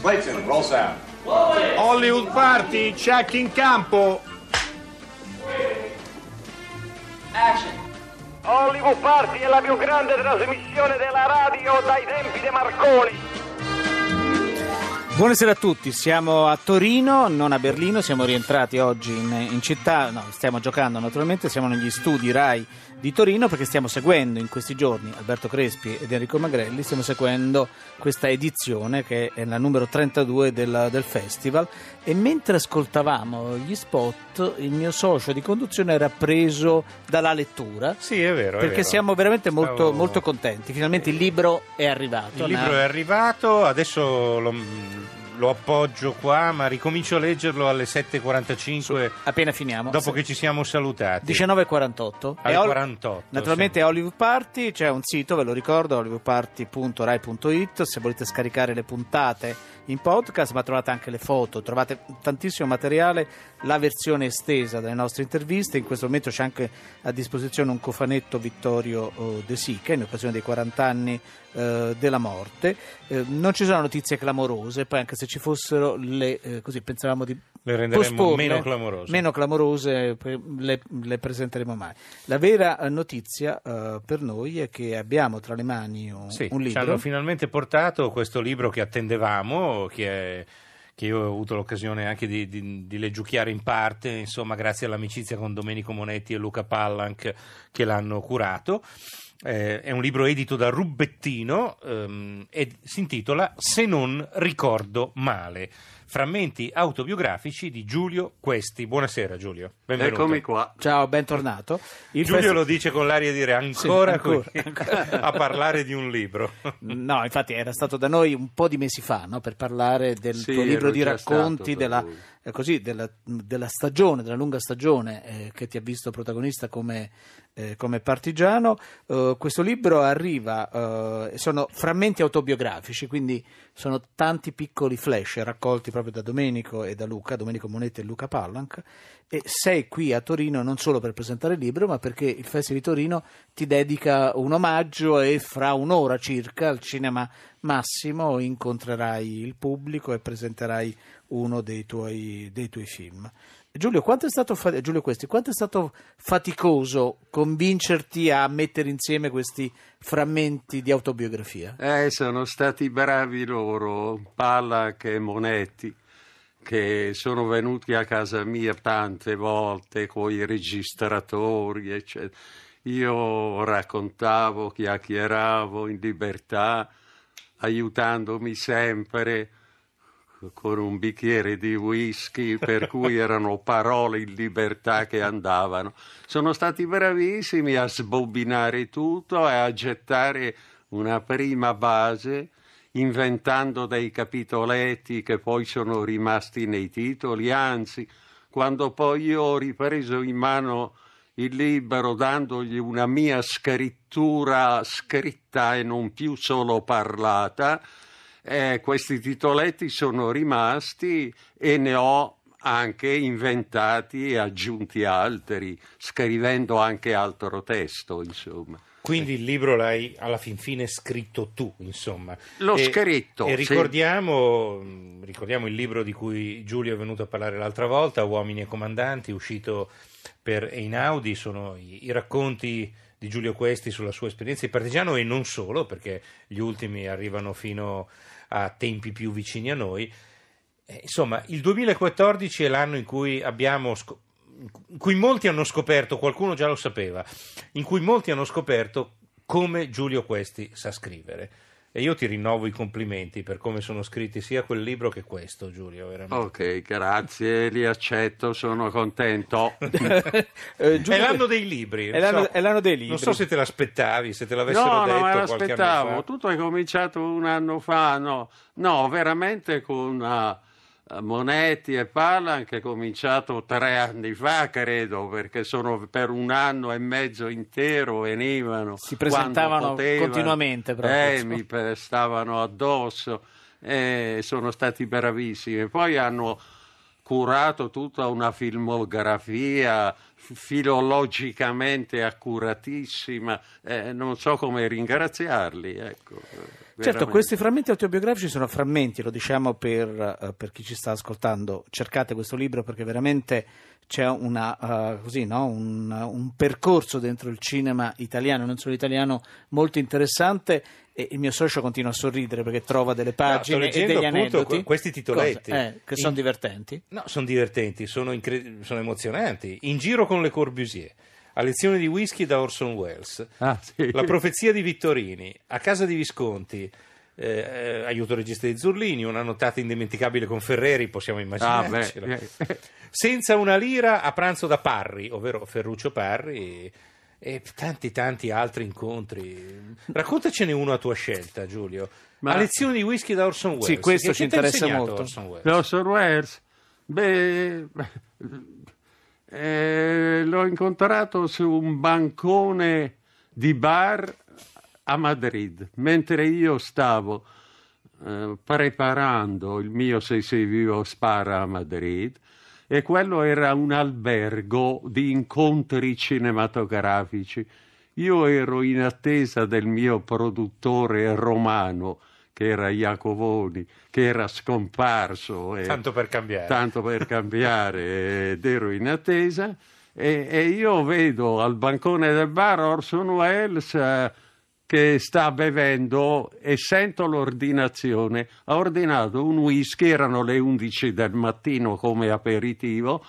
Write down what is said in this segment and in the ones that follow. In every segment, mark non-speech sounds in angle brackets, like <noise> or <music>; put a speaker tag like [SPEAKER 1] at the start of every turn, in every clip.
[SPEAKER 1] Clayton, roll sound.
[SPEAKER 2] Hollywood
[SPEAKER 3] Party, check in campo.
[SPEAKER 2] Action. Hollywood Party è la più grande trasmissione della radio dai tempi di Marconi.
[SPEAKER 4] Buonasera a tutti, siamo a Torino, non a Berlino, siamo rientrati oggi in, in città, no, stiamo giocando naturalmente, siamo negli studi RAI di Torino perché stiamo seguendo in questi giorni Alberto Crespi ed Enrico Magrelli, stiamo seguendo questa edizione che è la numero 32 del, del festival e mentre ascoltavamo gli spot il mio socio di conduzione era preso dalla lettura. Sì, è vero. Perché è vero. siamo veramente molto, Stavo... molto contenti, finalmente il libro è arrivato. Il libro no? Eh. è
[SPEAKER 3] arrivato, adesso lo lo appoggio qua, ma ricomincio a leggerlo alle 7.45. Su,
[SPEAKER 4] appena finiamo. Dopo sì. che ci siamo salutati. 19.48. Alle Ol- 48. Naturalmente sì. a Hollywood Party c'è un sito, ve lo ricordo, hollywoodparty.rai.it, se volete scaricare le puntate in podcast, ma trovate anche le foto, trovate tantissimo materiale, la versione estesa delle nostre interviste. In questo momento c'è anche a disposizione un cofanetto Vittorio eh, De Sica in occasione dei 40 anni eh, della morte. Eh, non ci sono notizie clamorose, poi anche se ci fossero le, così pensavamo di le renderemo meno clamorose. Meno clamorose le, le, presenteremo mai. La vera notizia uh, per noi è che abbiamo tra le mani un, sì, un libro. Ci hanno
[SPEAKER 3] finalmente portato questo libro che attendevamo Milano che, che io ho avuto l'occasione anche di, di, di leggiucchiare in parte, insomma, grazie all'amicizia con Domenico Monetti e Luca Pallanc che l'hanno curato. Eh, è un libro edito da Rubettino ehm, e si intitola Se non ricordo male frammenti autobiografici di Giulio Questi. Buonasera Giulio, benvenuto. Eccomi qua.
[SPEAKER 4] Ciao, bentornato. Il Giulio fest... lo dice con l'aria di dire ancora, sì, ancora, ancora. <laughs> a parlare di un libro. No, infatti era stato da noi un po' di mesi fa no? per parlare del sì, tuo libro di racconti, della, eh, così, della, della, stagione, della lunga stagione eh, che ti ha visto protagonista come eh, come partigiano. Eh, questo libro arriva, eh, sono frammenti autobiografici, quindi sono tanti piccoli flash raccolti proprio da Domenico e da Luca, Domenico Monetti e Luca Pallanc. E sei qui a Torino non solo per presentare il libro, ma perché il Festival di Torino ti dedica un omaggio e fra un'ora circa al cinema Massimo incontrerai il pubblico e presenterai uno dei tuoi, dei tuoi film. Giulio, quanto è, stato, Giulio Questi, quanto è stato faticoso convincerti a mettere insieme questi frammenti di autobiografia?
[SPEAKER 5] Eh, sono stati bravi loro, Palla e Monetti, che sono venuti a casa mia tante volte con i registratori, eccetera. Io raccontavo, chiacchieravo in libertà aiutandomi sempre con un bicchiere di whisky, per cui <laughs> erano parole in libertà che andavano. Sono stati bravissimi a sbobinare tutto e a gettare una prima base inventando dei capitoletti che poi sono rimasti nei titoli, anzi, quando poi io ho ripreso in mano il libro dandogli una mia scrittura scritta e non più solo parlata. Eh, questi titoletti sono rimasti e ne ho anche inventati e aggiunti altri, scrivendo anche altro testo, insomma.
[SPEAKER 3] Quindi il libro l'hai alla fin fine scritto tu, insomma. L'ho e, scritto. E ricordiamo, sì. Mm, ricordiamo, il libro di cui Giulio è venuto a parlare l'altra volta, Uomini e Comandanti, uscito per Einaudi, sono i, i racconti di Giulio Questi sulla sua esperienza di partigiano e non solo, perché gli ultimi arrivano fino a tempi più vicini a noi. Eh, insomma, il 2014 è l'anno in cui abbiamo sc- in cui molti hanno scoperto, qualcuno già lo sapeva, in cui molti hanno scoperto come Giulio Questi sa scrivere. E io ti rinnovo i complimenti per come sono scritti sia quel libro che questo, Giulio. Veramente.
[SPEAKER 5] Ok, grazie, li accetto, sono
[SPEAKER 3] contento. <laughs> eh, Giulio, è l'anno dei libri. È l'anno, so, è l'anno, dei libri. Non so se te l'aspettavi, se te l'avessero no, detto. No, non l'aspettavo.
[SPEAKER 5] Tutto è cominciato un anno fa. No, no veramente con una ah, eh, Monetti e Palan che è cominciato tre anni fa, credo, perché sono per un anno e mezzo intero venivano. Si presentavano continuamente Eh, mi stavano addosso e eh, sono stati bravissimi. Poi hanno curato tutta una filmografia filologicamente accuratissima, eh, non so come ringraziarli. Ecco, eh, certo, questi
[SPEAKER 4] frammenti autobiografici sono frammenti, lo diciamo per, eh, per, chi ci sta ascoltando, cercate questo libro perché veramente c'è una, uh, così, no? un, un percorso dentro il cinema italiano, non solo italiano, molto interessante e il mio socio continua a sorridere perché trova delle pagine no, leggendo, e degli appunto, aneddoti. questi titoletti. Eh, che sono in...
[SPEAKER 3] divertenti. No, sono divertenti, sono, incre... sono emozionanti. In giro con le Corbusier a lezione di whisky da Orson Welles, ah, sì. La profezia di Vittorini, A casa di Visconti. Eh, eh aiuto regista di Zurlini, una nottata indimenticabile con Ferreri, possiamo ah, immaginarcela. Ah, Senza una lira a pranzo da Parri, ovvero Ferruccio Parri, e tanti tanti altri incontri. Raccontacene uno a tua scelta, Giulio. Ma... A lezione di whisky da Orson Welles. Sì, questo
[SPEAKER 5] che ci interessa molto. Orson Welles? Orson Welles? Beh, eh, l'ho incontrato su un bancone di bar a Madrid, mentre io stavo eh, preparando il mio Se sei vivo spara a Madrid e quello era un albergo di incontri cinematografici. Io ero in attesa del mio produttore romano, che era Iacovoni, che era scomparso. E, tanto per cambiare. Tanto per cambiare, ed ero in attesa. E, e, io vedo al bancone del bar Orson Welles eh, che sta bevendo, e sento l'ordinazione, ha ordinato un whisky, erano le 11 del mattino come aperitivo,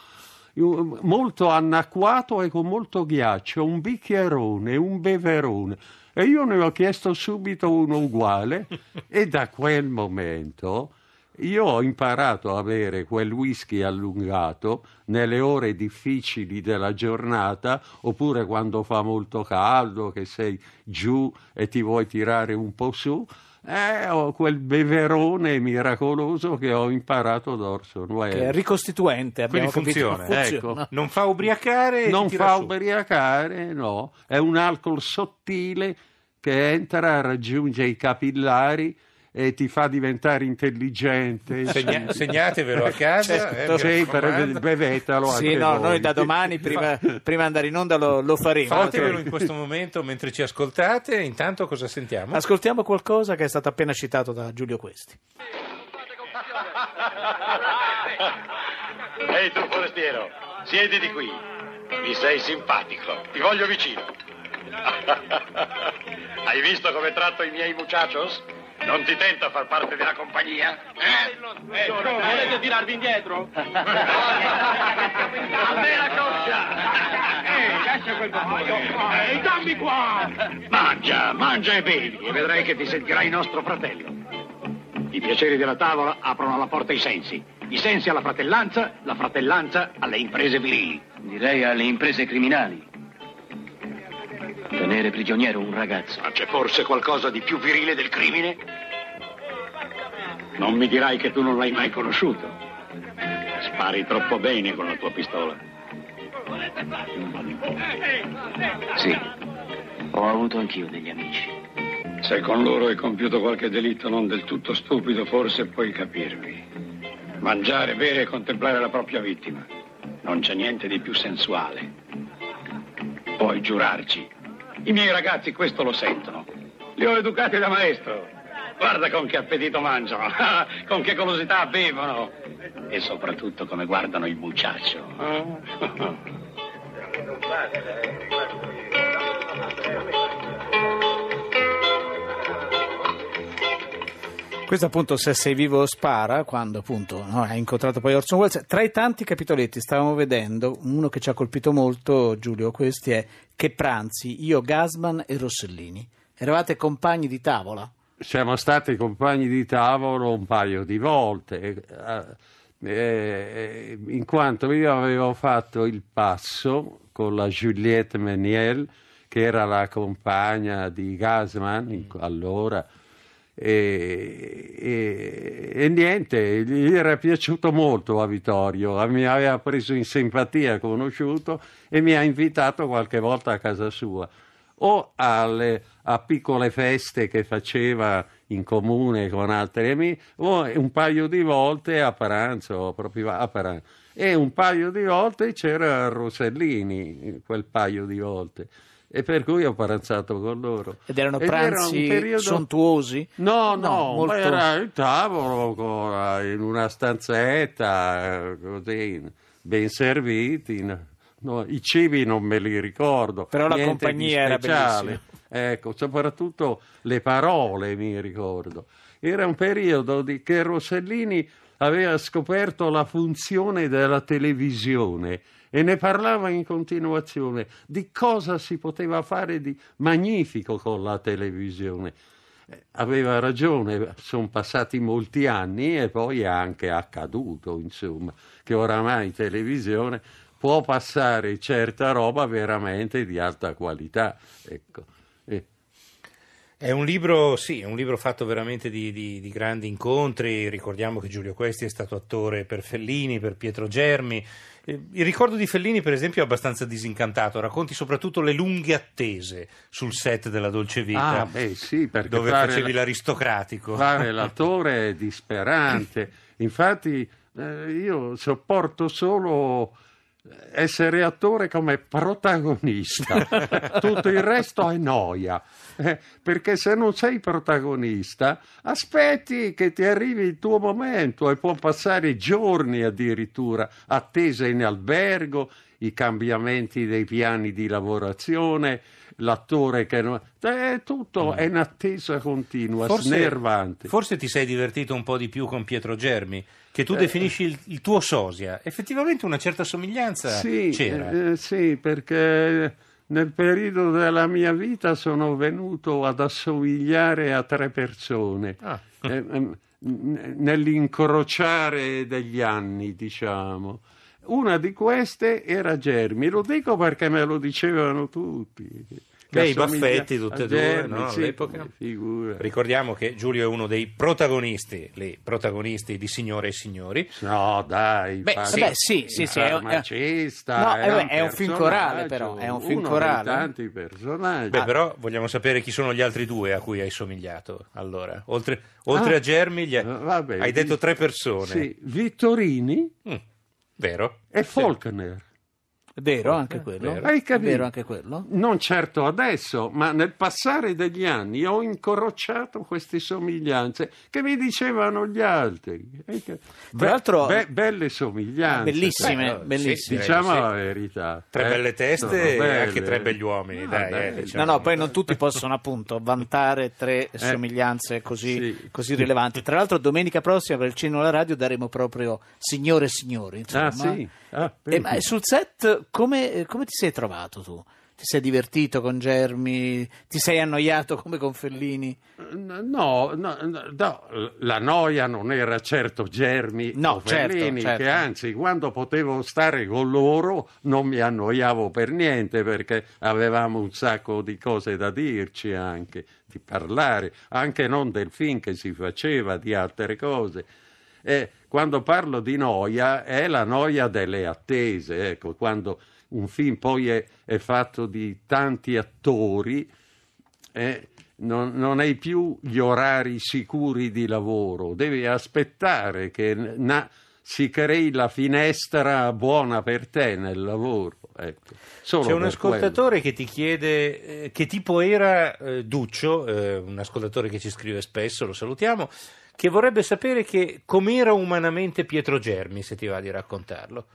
[SPEAKER 5] molto anacquato e con molto ghiaccio, un bicchierone, un beverone. E io ne ho chiesto subito uno uguale <laughs> e da quel momento io ho imparato a bere quel whisky allungato nelle ore difficili della giornata oppure quando fa molto caldo, che sei giù e ti vuoi tirare un po' su. Eh, ho quel beverone miracoloso che ho imparato d'Orson Welles. Che è
[SPEAKER 4] ricostituente,
[SPEAKER 5] abbiamo Quindi funziona, funziona. Ecco.
[SPEAKER 3] Non fa ubriacare. Non fa su.
[SPEAKER 5] ubriacare, no. È un alcol sottile che entra, raggiunge i capillari e ti fa diventare
[SPEAKER 4] intelligente. Segna- <laughs>
[SPEAKER 3] segnatevelo a casa. Certo. Eh, sì, per,
[SPEAKER 4] bevetelo. Sì, no, noi da domani, prima, prima andare in onda, lo, lo faremo. Fatevelo in questo momento
[SPEAKER 3] mentre ci ascoltate.
[SPEAKER 4] Intanto cosa sentiamo? Ascoltiamo qualcosa che è stato appena citato da Giulio Questi. <laughs>
[SPEAKER 2] Ehi tu forestiero, siediti qui. Mi sei simpatico, ti voglio vicino. <laughs> Hai visto come tratto i miei muchachos? Non ti tenta far parte della compagnia? Eh? eh volete tirarvi indietro? <laughs> A me la coscia! Ehi, lascia quel bambino! Ehi, dammi qua! Mangia, mangia e bevi e vedrai che ti sentirai nostro fratello. I piaceri della tavola aprono la porta ai sensi. I sensi alla fratellanza, la fratellanza alle imprese virili. Direi alle imprese criminali. Tenere prigioniero un ragazzo. Ma c'è forse qualcosa di più virile del crimine? Non mi dirai che tu non l'hai mai conosciuto. Spari troppo bene con la tua pistola. Sì, ho avuto anch'io degli amici. Se con loro hai compiuto qualche delitto non del tutto stupido, forse puoi capirmi. Mangiare, bere e contemplare la propria vittima. Non c'è niente di più sensuale. Puoi giurarci i miei ragazzi questo lo sentono. Li ho educati da maestro. Guarda con che appetito mangiano, <laughs> con che colosità bevono e soprattutto come guardano il mucciaccio. Ah. <laughs>
[SPEAKER 4] questo appunto se sei vivo spara, quando appunto no, hai incontrato poi Orson Welles, tra i tanti capitoletti stavamo vedendo uno che ci ha colpito molto Giulio, questi è Che pranzi, io Gasman e Rossellini. Eravate compagni di tavola?
[SPEAKER 5] Siamo stati compagni di tavolo un paio di volte, eh, eh, in quanto io avevo fatto il passo con la Juliette Meniel, che era la compagna di Gasman mm. allora e, e, e, niente, gli era piaciuto molto a Vittorio, mi aveva preso in simpatia, conosciuto e mi ha invitato qualche volta a casa sua o alle, a piccole feste che faceva in comune con altri amici o un paio di volte a pranzo, proprio a pranzo. E un paio di volte c'era Rossellini, quel paio di volte e per cui ho pranzato con loro.
[SPEAKER 4] Ed erano Ed pranzi era periodo... sontuosi? No, no, no molto... era il
[SPEAKER 5] tavolo in una stanzetta, così, ben serviti. No, I cibi non me li ricordo. Però la compagnia era bellissima. Ecco, soprattutto le parole mi ricordo. Era un periodo di... che Rossellini aveva scoperto la funzione della televisione e ne parlava in continuazione di cosa si poteva fare di magnifico con la televisione. Eh, aveva ragione, sono passati molti anni e poi è anche accaduto, insomma, che oramai televisione può
[SPEAKER 3] passare certa roba veramente di alta qualità. Ecco. È un libro, sì, è un libro fatto veramente di, di, di, grandi incontri. Ricordiamo che Giulio Questi è stato attore per Fellini, per Pietro Germi. Eh, il ricordo di Fellini, per esempio, è abbastanza disincantato. Racconti soprattutto le lunghe attese sul set della Dolce Vita, ah, beh, sì, dove facevi l'aristocratico. Fare <laughs> l'attore
[SPEAKER 5] è disperante. Infatti, eh, io sopporto solo essere attore come protagonista, <laughs> tutto il resto è noia, eh, perché se non sei protagonista aspetti che ti arrivi il tuo momento e può passare giorni addirittura attesa in albergo, i cambiamenti dei piani di lavorazione, l'attore che non... È tutto, mm. è attesa continua, forse, snervante.
[SPEAKER 3] Forse ti sei divertito un po' di più con Pietro Germi, che tu eh, definisci il, il, tuo sosia. Effettivamente una certa somiglianza sì, c'era.
[SPEAKER 5] Eh, eh sì, perché nel periodo della mia vita sono venuto ad assomigliare a tre persone. Ah. Eh, ehm, nell'incrociare degli anni, diciamo. Una di queste era Germi, lo dico perché me lo dicevano tutti. Beh, i baffetti tutte e due
[SPEAKER 3] no? all'epoca. Figura. Ricordiamo che Giulio è uno dei protagonisti, lì, protagonisti di Signore e Signori. No, dai, beh, sì, beh, sì, sì, sì è, un, eh, no, eh, è, un è un film corale però, è un film corale. tanti personaggi. Beh, però vogliamo sapere chi sono gli altri due a cui hai somigliato. Allora, oltre, oltre ah, a Germi, hai, vabbè, hai detto tre persone. Sì,
[SPEAKER 5] Vittorini. Mm Vero? È Faulkner. Vero anche quello? Vero. Hai capito? Vero anche quello? Non certo adesso, ma nel passare degli anni ho incrociato queste somiglianze che mi dicevano gli altri. Tra
[SPEAKER 4] Be- l'altro... Be- belle somiglianze. Bellissime, Beh, bellissime. Diciamo sì, diciamo sì. la
[SPEAKER 5] verità. Tre eh, belle teste e anche tre begli uomini. No, ah, dai, eh, diciamo. no, no,
[SPEAKER 4] poi non tutti possono appunto vantare tre eh, somiglianze così, sì. così, rilevanti. Tra l'altro domenica prossima per il Cinema alla Radio daremo proprio Signore e Signori. Insomma. Ah, sì. Ah, e, eh, ma sul set come, eh, come ti sei trovato tu? Ti sei divertito con Germi? Ti sei annoiato come con Fellini? No, no, no
[SPEAKER 5] la noia non era certo Germi no, certo, Fellini, certo. che anzi quando potevo stare con loro non mi annoiavo per niente perché avevamo un sacco di cose da dirci anche, di parlare, anche non del film che si faceva, di altre cose. E quando parlo di noia è la noia delle attese, ecco, quando un film poi è, è fatto di tanti attori, eh, non, non, hai più gli orari sicuri di lavoro, devi aspettare che na- si crei la finestra buona per te nel lavoro. Ecco, C'è un ascoltatore
[SPEAKER 3] quello. che ti chiede eh, che tipo era eh, Duccio, eh, un ascoltatore che ci scrive spesso, lo salutiamo, che vorrebbe sapere che, com'era umanamente Pietro Germi, se ti va di raccontarlo.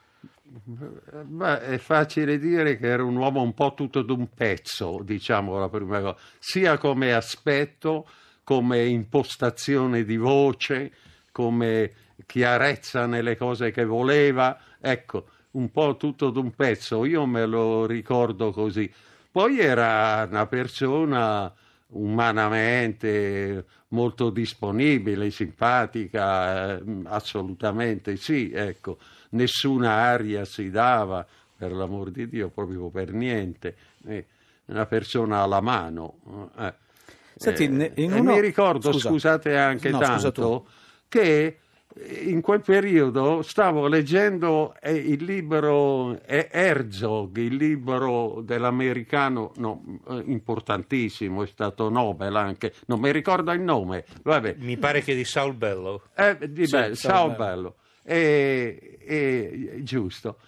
[SPEAKER 5] Beh, è facile dire che era un uomo un po' tutto d'un pezzo, diciamo la prima cosa, sia come aspetto, come impostazione di voce, come chiarezza nelle cose che voleva, ecco, un po' tutto d'un pezzo, io me lo ricordo così. Poi era una persona umanamente molto disponibile, simpatica, eh, assolutamente sì, ecco, nessuna aria si dava, per l'amor di Dio, proprio per niente, eh, una persona alla mano. Eh. Senti, eh, uno... mi ricordo, Scusa. scusate anche no, tanto, che in quel periodo stavo leggendo eh, il libro eh, Herzog, il libro dell'americano no, eh, importantissimo, è stato Nobel anche, non mi ricordo il nome. Vabbè. Mi pare che di Saul Bello. Eh, di sì, Bello, Saul Bello, e, e, giusto.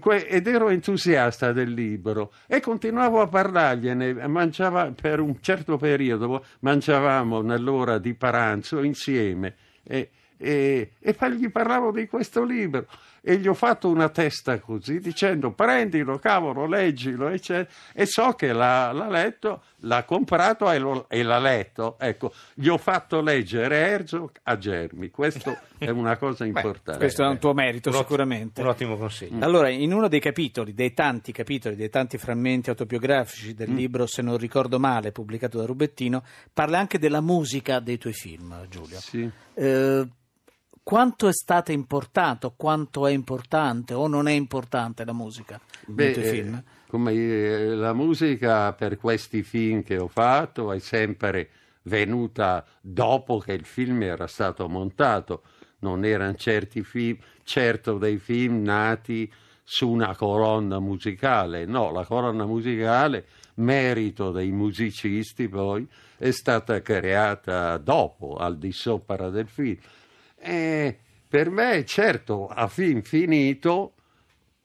[SPEAKER 5] Que- ed ero entusiasta del libro e continuavo a parlargliene. Mangiava, per un certo periodo mangiavamo nell'ora di pranzo insieme. E, e, e gli parlavo di questo libro e gli ho fatto una testa così dicendo prendilo cavolo leggilo eccetera. e so che l'ha, l'ha letto l'ha comprato e, lo, e, l'ha letto ecco gli ho fatto leggere Erzo a Germi questo
[SPEAKER 4] è una cosa <laughs> importante Beh, questo è un tuo merito un sicuramente un ottimo consiglio allora in uno dei capitoli dei tanti capitoli dei tanti frammenti autobiografici del mm. libro se non ricordo male pubblicato da Rubettino parla anche della musica dei tuoi film Giulio sì. Eh, quanto è stato importato, quanto è importante o non è importante la musica Beh, eh,
[SPEAKER 5] come, eh, la musica per questi film che ho fatto è sempre venuta dopo che il film era stato montato, non erano certi film, certo dei film nati su una colonna musicale, no, la colonna musicale, merito dei musicisti poi, è stata creata dopo, al di sopra del film eh, per me, certo, a fin finito,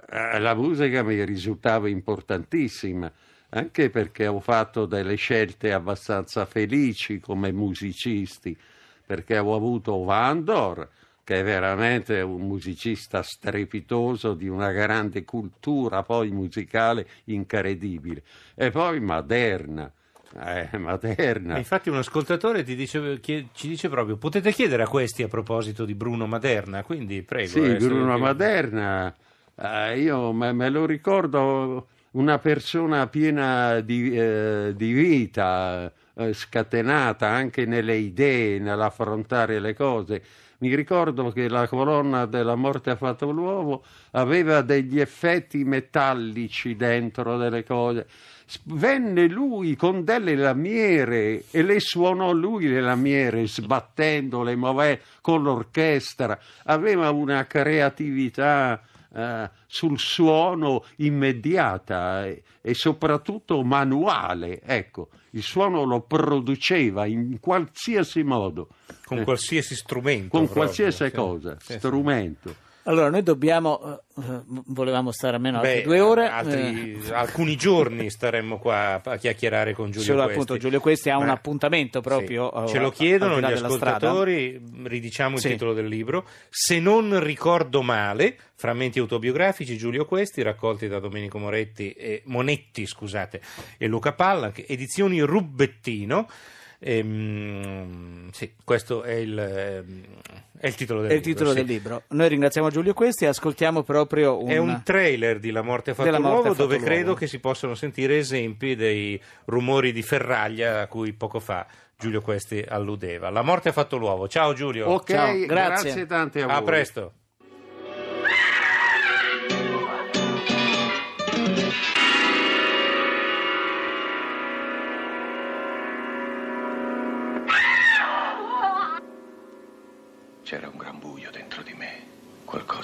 [SPEAKER 5] eh, la musica mi risultava importantissima, anche perché ho fatto delle scelte abbastanza felici come musicisti, perché ho avuto Vandor, che è veramente un musicista strepitoso di una grande cultura poi musicale incredibile, e poi Maderna, eh, <laughs> Materna. E
[SPEAKER 3] infatti un ascoltatore dice, ci dice proprio, potete chiedere a questi a proposito di Bruno Maderna, quindi prego. Sì, eh, Bruno che...
[SPEAKER 5] Maderna, eh, io me, me, lo ricordo una persona piena di, eh, di vita, eh, scatenata anche nelle idee, nell'affrontare le cose. Mi ricordo che la colonna della morte ha fatto l'uovo aveva degli effetti metallici dentro delle cose venne lui con delle lamiere e le suonò lui le lamiere, sbattendole, con l'orchestra. Aveva una creatività eh, sul suono immediata e, e soprattutto manuale. Ecco, il suono lo produceva in qualsiasi modo. Con eh, qualsiasi strumento. Con proprio, qualsiasi
[SPEAKER 3] cosa, sì, strumento. Sì.
[SPEAKER 4] Allora, noi dobbiamo, eh, eh, volevamo stare almeno altre Beh, due ore. Altri,
[SPEAKER 3] eh. Alcuni giorni staremmo qua a chiacchierare con Giulio Solo Questi. appunto
[SPEAKER 4] Giulio Questi ha Ma, un eh, appuntamento proprio.
[SPEAKER 3] Sì. Ce lo chiedono gli ascoltatori, strada. ridiciamo il sì. titolo del libro. Se non ricordo male, frammenti autobiografici Giulio Questi, raccolti da Domenico Moretti e, Monetti scusate, e Luca Palla, edizioni Rubettino. Ehm, sì, questo è il, ehm, è il titolo, del, è il libro, titolo sì. del libro.
[SPEAKER 4] Noi ringraziamo Giulio Questi e ascoltiamo proprio un... È un
[SPEAKER 3] trailer di La morte ha fatto l'uovo fatto dove l'uovo. credo che si possano sentire esempi dei rumori di ferraglia a cui poco fa Giulio Questi alludeva. La morte ha fatto l'uovo. Ciao Giulio. Ok, Ciao. grazie. grazie tante a voi. A presto.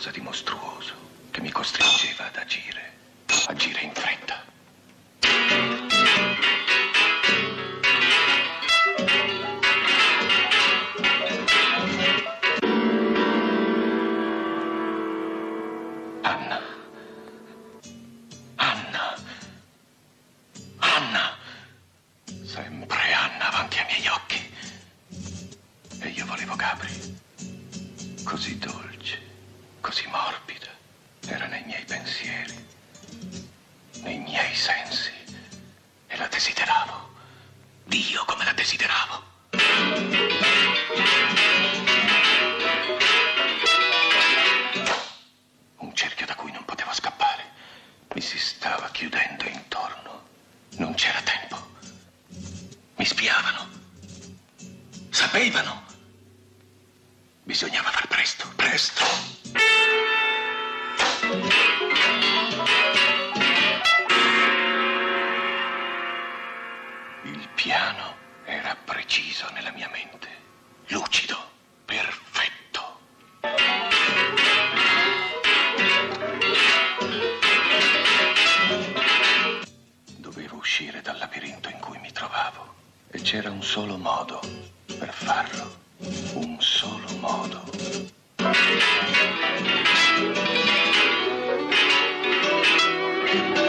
[SPEAKER 1] qualcosa di mostruoso che mi costringeva ad agire, agire in fretta. uscire dal labirinto in cui mi trovavo. E c'era un solo modo per farlo. Un solo modo. thank